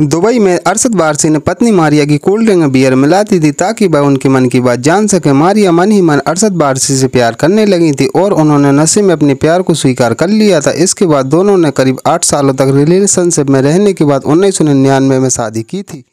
Dubai में अरसद बारसी ने पत्नी मारिया की कोल्ड ड्रिंक बियर मिलाती थी ताकि वह उनके मन की बात जान सके मारिया मन ही मन अरसद बारसी से प्यार करने लगी थी और उन्होंने नशे में अपने प्यार को स्वीकार कर लिया था इसके बाद दोनों ने करीब आठ सालों तक रिलेशनशिप में रहने के बाद उन्नीस में शादी की थी